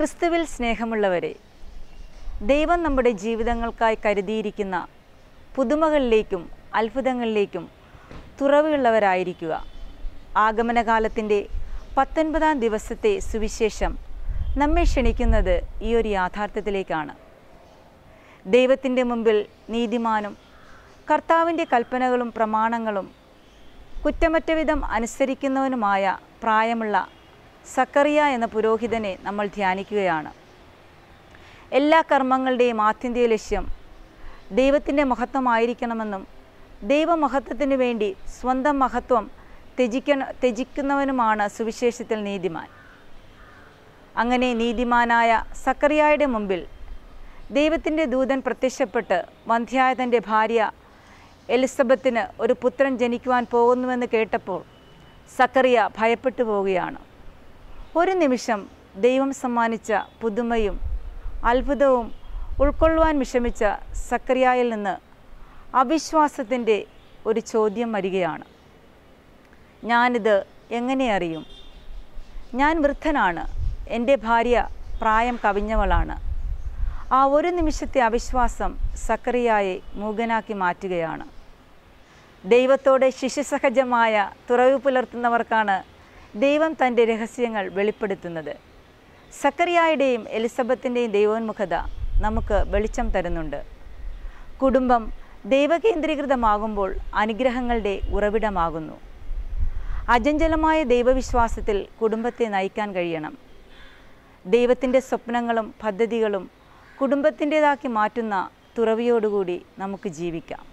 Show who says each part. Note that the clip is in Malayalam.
Speaker 1: ക്രിസ്തുവിൽ സ്നേഹമുള്ളവരെ ദൈവം നമ്മുടെ ജീവിതങ്ങൾക്കായി കരുതിയിരിക്കുന്ന പുതുമകളിലേക്കും അത്ഭുതങ്ങളിലേക്കും തുറവുള്ളവരായിരിക്കുക ആഗമനകാലത്തിൻ്റെ പത്തൊൻപതാം ദിവസത്തെ സുവിശേഷം നമ്മെ ക്ഷണിക്കുന്നത് ഈ ഒരു യാഥാർത്ഥ്യത്തിലേക്കാണ് ദൈവത്തിൻ്റെ മുമ്പിൽ നീതിമാനും കർത്താവിൻ്റെ കൽപ്പനകളും പ്രമാണങ്ങളും കുറ്റമറ്റവിധം അനുസരിക്കുന്നവനുമായ പ്രായമുള്ള സക്കറിയ എന്ന പുരോഹിതനെ നമ്മൾ ധ്യാനിക്കുകയാണ് എല്ലാ കർമ്മങ്ങളുടെയും ആത്യന്തിക ലക്ഷ്യം ദൈവത്തിൻ്റെ മഹത്വമായിരിക്കണമെന്നും ദൈവമഹത്വത്തിന് വേണ്ടി സ്വന്തം മഹത്വം ത്യജിക്ക ത്യജിക്കുന്നവനുമാണ് സുവിശേഷത്തിൽ നീതിമാൻ അങ്ങനെ നീതിമാനായ സക്കറിയായുടെ മുമ്പിൽ ദൈവത്തിൻ്റെ ദൂതൻ പ്രത്യക്ഷപ്പെട്ട് വന്ധ്യായതൻ്റെ ഭാര്യ എലിസബത്തിന് ഒരു പുത്രൻ ജനിക്കുവാൻ പോകുന്നുവെന്ന് കേട്ടപ്പോൾ സക്കറിയ ഭയപ്പെട്ടു പോവുകയാണ് ഒരു നിമിഷം ദൈവം സമ്മാനിച്ച പുതുമയും അത്ഭുതവും ഉൾക്കൊള്ളുവാൻ വിഷമിച്ച സക്രിയായിൽ നിന്ന് അവിശ്വാസത്തിൻ്റെ ഒരു ചോദ്യം വരികയാണ് ഞാനിത് എങ്ങനെ അറിയും ഞാൻ വൃദ്ധനാണ് എൻ്റെ ഭാര്യ പ്രായം കവിഞ്ഞവളാണ് ആ ഒരു നിമിഷത്തെ അവിശ്വാസം സക്രിയായെ മൂകനാക്കി മാറ്റുകയാണ് ദൈവത്തോടെ ശിശുസഹജമായ തുറവ് പുലർത്തുന്നവർക്കാണ് ദൈവം തൻ്റെ രഹസ്യങ്ങൾ വെളിപ്പെടുത്തുന്നത് സക്കറിയായുടെയും എലിസബത്തിൻ്റെയും ദൈവോന്മുഖത നമുക്ക് വെളിച്ചം തരുന്നുണ്ട് കുടുംബം ദൈവകേന്ദ്രീകൃതമാകുമ്പോൾ അനുഗ്രഹങ്ങളുടെ ഉറവിടമാകുന്നു അജഞ്ചലമായ ദൈവവിശ്വാസത്തിൽ കുടുംബത്തെ നയിക്കാൻ കഴിയണം ദൈവത്തിൻ്റെ സ്വപ്നങ്ങളും പദ്ധതികളും കുടുംബത്തിൻ്റേതാക്കി മാറ്റുന്ന തുറവിയോടുകൂടി നമുക്ക് ജീവിക്കാം